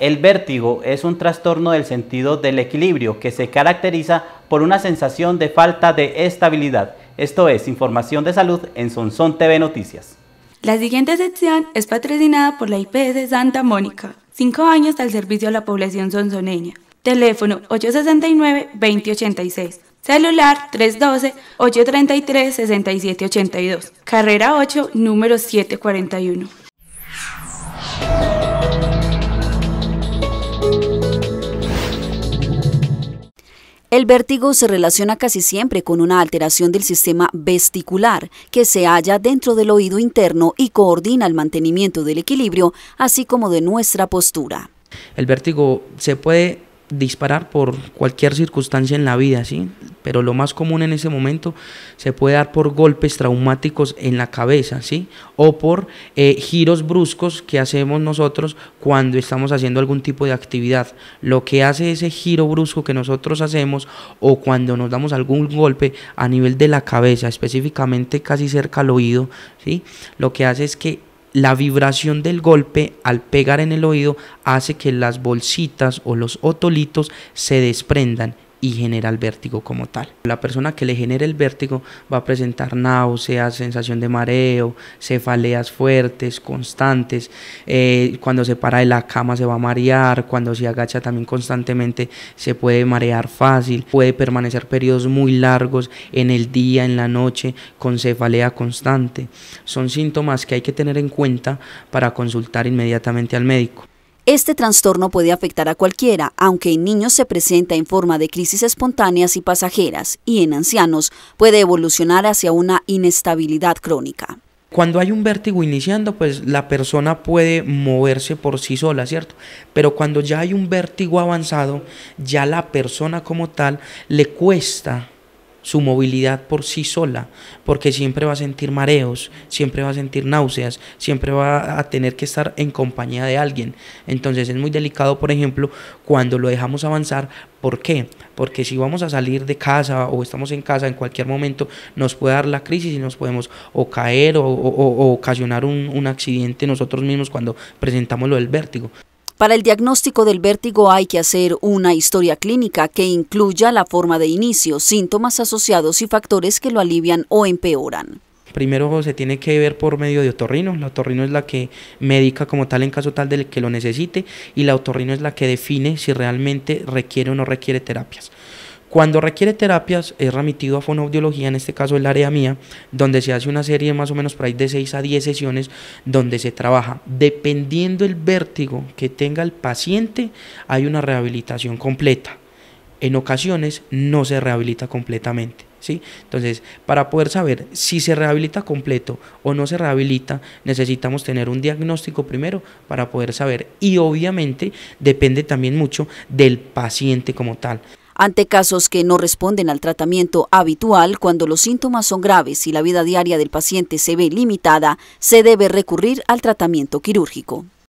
El vértigo es un trastorno del sentido del equilibrio que se caracteriza por una sensación de falta de estabilidad. Esto es información de salud en Sonson TV Noticias. La siguiente sección es patrocinada por la IPS Santa Mónica. Cinco años al servicio a la población sonzoneña. Teléfono 869-2086. Celular 312-833-6782. Carrera 8, número 741. El vértigo se relaciona casi siempre con una alteración del sistema vesticular que se halla dentro del oído interno y coordina el mantenimiento del equilibrio, así como de nuestra postura. El vértigo se puede disparar por cualquier circunstancia en la vida, ¿sí? Pero lo más común en ese momento se puede dar por golpes traumáticos en la cabeza, ¿sí? O por eh, giros bruscos que hacemos nosotros cuando estamos haciendo algún tipo de actividad. Lo que hace ese giro brusco que nosotros hacemos o cuando nos damos algún golpe a nivel de la cabeza, específicamente casi cerca al oído, ¿sí? Lo que hace es que la vibración del golpe al pegar en el oído hace que las bolsitas o los otolitos se desprendan y el vértigo como tal. La persona que le genere el vértigo va a presentar náuseas, sensación de mareo, cefaleas fuertes, constantes, eh, cuando se para de la cama se va a marear, cuando se agacha también constantemente se puede marear fácil, puede permanecer periodos muy largos en el día, en la noche, con cefalea constante. Son síntomas que hay que tener en cuenta para consultar inmediatamente al médico. Este trastorno puede afectar a cualquiera, aunque en niños se presenta en forma de crisis espontáneas y pasajeras, y en ancianos puede evolucionar hacia una inestabilidad crónica. Cuando hay un vértigo iniciando, pues la persona puede moverse por sí sola, ¿cierto? Pero cuando ya hay un vértigo avanzado, ya la persona como tal le cuesta su movilidad por sí sola, porque siempre va a sentir mareos, siempre va a sentir náuseas, siempre va a tener que estar en compañía de alguien. Entonces es muy delicado, por ejemplo, cuando lo dejamos avanzar. ¿Por qué? Porque si vamos a salir de casa o estamos en casa en cualquier momento, nos puede dar la crisis y nos podemos o caer o, ocasionar un, un accidente nosotros mismos cuando presentamos lo del vértigo. Para el diagnóstico del vértigo hay que hacer una historia clínica que incluya la forma de inicio, síntomas asociados y factores que lo alivian o empeoran. Primero se tiene que ver por medio de otorrino, la otorrino es la que medica como tal en caso tal del que lo necesite y la otorrino es la que define si realmente requiere o no requiere terapias. Cuando requiere terapias, es remitido a fonoaudiología, en este caso el área mía, donde se hace una serie más o menos por ahí de 6 a 10 sesiones donde se trabaja. Dependiendo el vértigo que tenga el paciente, hay una rehabilitación completa. En ocasiones no se rehabilita completamente. ¿Sí? Entonces, para poder saber si se rehabilita completo o no se rehabilita, necesitamos tener un diagnóstico primero para poder saber. Y obviamente depende también mucho del paciente como tal ante casos que no responden al tratamiento habitual cuando los síntomas son graves y la vida diaria del paciente se ve limitada, se debe recurrir al tratamiento quirúrgico.